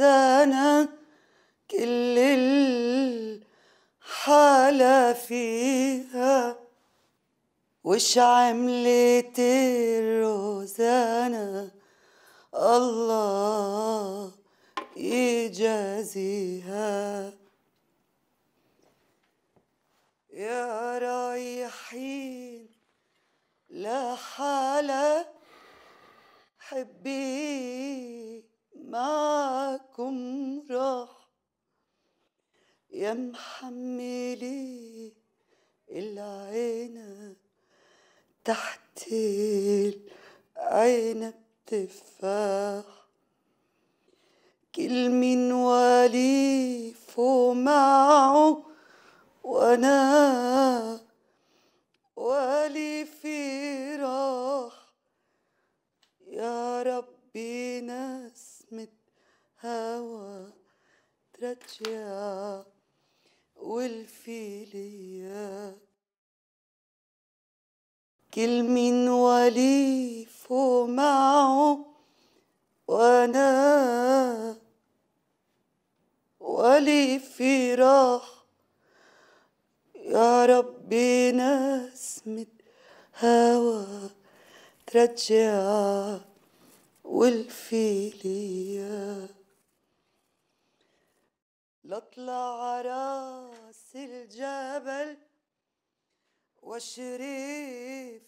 انا كل الحالة فيها وش عملت الروزانة الله يجازيها يا رايحين لحالة حبي ما معاكم راح يا محملي العين تحت العين التفاح كل من ولي فوق معه وانا ولي في راح يا ربي ناس مت هوا ترجع والفيليا كل من وليف معه وانا ولي في راح يا ربي نسمة هوا ترجع والفيليا لطلع راس الجبل وشريف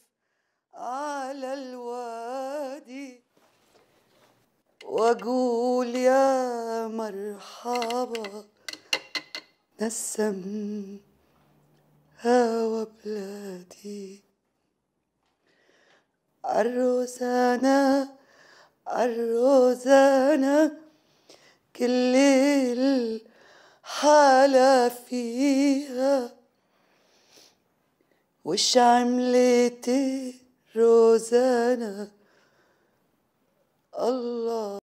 على الوادي واقول يا مرحبا نسم هوا بلادي الروزانة الروزانة كل حالة فيها وش عملت روزانا الله